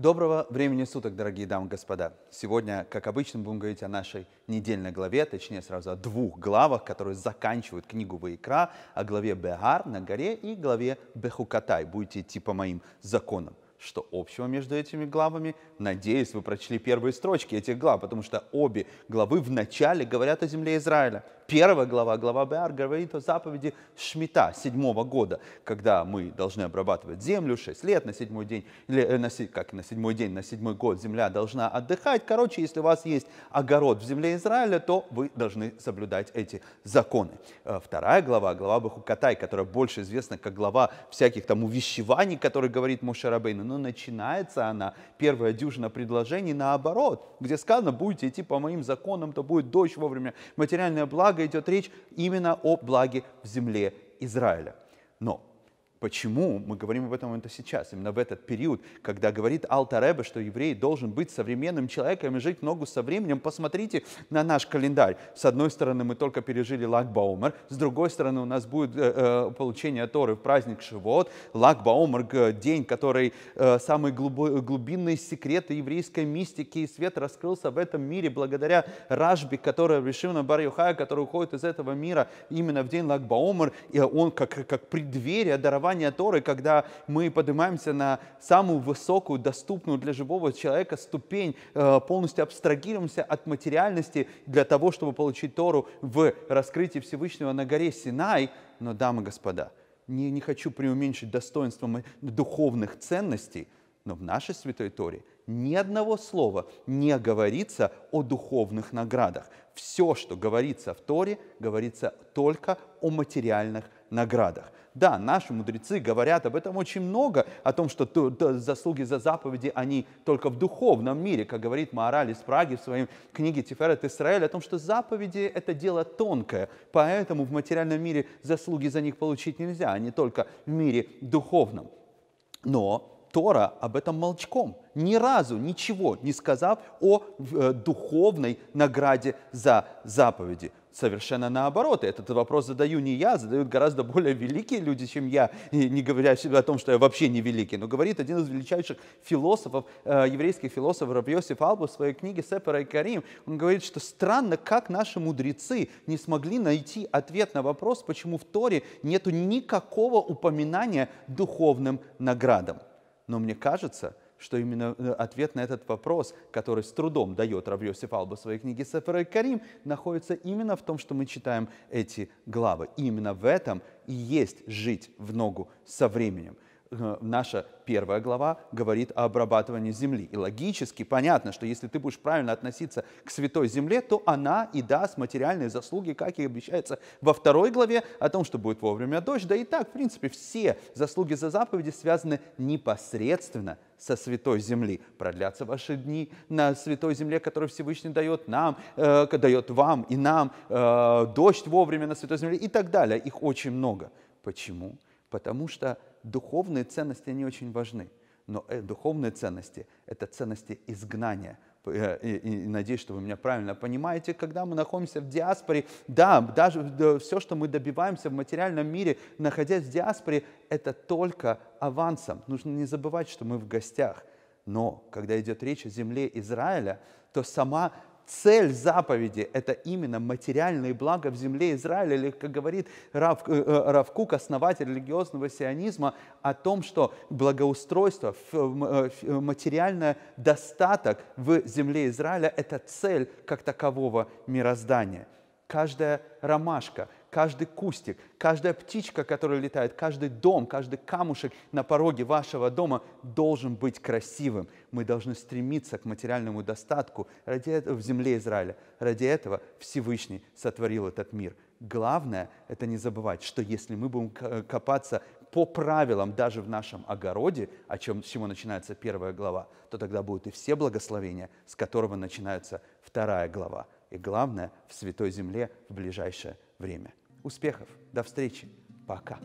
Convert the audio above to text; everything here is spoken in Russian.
Доброго времени суток, дорогие дамы и господа. Сегодня, как обычно, будем говорить о нашей недельной главе, точнее сразу о двух главах, которые заканчивают книгу Ваикра, о главе Бегар на горе и главе Бехукатай. Будете идти по моим законам. Что общего между этими главами? Надеюсь, вы прочли первые строчки этих глав, потому что обе главы в начале говорят о земле Израиля первая глава, глава Беар, говорит о заповеди Шмита седьмого года, когда мы должны обрабатывать землю 6 лет на седьмой день, или э, на, как на седьмой день, на седьмой год земля должна отдыхать. Короче, если у вас есть огород в земле Израиля, то вы должны соблюдать эти законы. Э, вторая глава, глава Бахукатай, которая больше известна как глава всяких там увещеваний, которые говорит Мошарабейна, но начинается она, первая дюжина предложений наоборот, где сказано, будете идти по моим законам, то будет дождь вовремя, материальное благо блага идет речь именно о благе в земле Израиля. Но Почему мы говорим об этом это сейчас, именно в этот период, когда говорит Алта что еврей должен быть современным человеком и жить ногу со временем? Посмотрите на наш календарь. С одной стороны, мы только пережили Лакбаумер, с другой стороны, у нас будет э, э получение Торы в праздник Шивот, Лакбаумер, день, который э, самые глубо, глубинные секреты еврейской мистики и свет раскрылся в этом мире благодаря Рашби, которая решил на бар который уходит из этого мира именно в день Лакбаумер, и он как, как преддверие дарования толкования Торы, когда мы поднимаемся на самую высокую, доступную для живого человека ступень, э, полностью абстрагируемся от материальности для того, чтобы получить Тору в раскрытии Всевышнего на горе Синай. Но, дамы и господа, не, не хочу преуменьшить достоинство духовных ценностей – но в нашей Святой Торе ни одного слова не говорится о духовных наградах. Все, что говорится в Торе, говорится только о материальных наградах. Да, наши мудрецы говорят об этом очень много, о том, что заслуги за заповеди, они только в духовном мире, как говорит Маораль из Праги в своей книге «Тиферет Исраэль», о том, что заповеди – это дело тонкое, поэтому в материальном мире заслуги за них получить нельзя, а не только в мире духовном. Но Тора об этом молчком, ни разу ничего не сказав о э, духовной награде за заповеди. Совершенно наоборот, этот вопрос задаю не я, задают гораздо более великие люди, чем я, и не говоря себе о том, что я вообще не великий, но говорит один из величайших философов, э, еврейских философов Рабьосиф Алба в своей книге «Сепера и Карим». Он говорит, что странно, как наши мудрецы не смогли найти ответ на вопрос, почему в Торе нет никакого упоминания духовным наградам. Но мне кажется, что именно э, ответ на этот вопрос, который с трудом дает Рав Йосиф Алба в своей книге Сефер и Карим, находится именно в том, что мы читаем эти главы. И именно в этом и есть жить в ногу со временем – Э, наша первая глава говорит о обрабатывании земли. И логически понятно, что если ты будешь правильно относиться к святой земле, то она и даст материальные заслуги, как и обещается во второй главе, о том, что будет вовремя дождь. Да и так, в принципе, все заслуги за заповеди связаны непосредственно со святой земли. Продлятся ваши дни на святой земле, которую Всевышний дает нам, э, дает вам и нам, э, дождь вовремя на святой земле и так далее. Их очень много. Почему? Почему? потому что духовные ценности, они очень важны. Но э, духовные ценности – это ценности изгнания. Э, и, и, и надеюсь, что вы меня правильно понимаете, когда мы находимся в диаспоре, да, даже все, что мы добиваемся в материальном мире, находясь в диаспоре, это только авансом. Нужно не забывать, что мы в гостях. Но когда идет речь о земле Израиля, то сама Цель заповеди – это именно материальные блага в земле Израиля, или, как говорит Рав, э, э, Равкук, основатель религиозного сионизма, о том, что благоустройство, э, материальный достаток в земле Израиля – это цель как такового мироздания. Каждая ромашка – каждый кустик, каждая птичка, которая летает, каждый дом, каждый камушек на пороге вашего дома должен быть красивым. Мы должны стремиться к материальному достатку ради этого, в земле Израиля. Ради этого Всевышний сотворил этот мир. Главное – это не забывать, что если мы будем копаться по правилам даже в нашем огороде, о чем, с чего начинается первая глава, то тогда будут и все благословения, с которого начинается вторая глава. И главное, в Святой Земле в ближайшее время. Успехов. До встречи. Пока.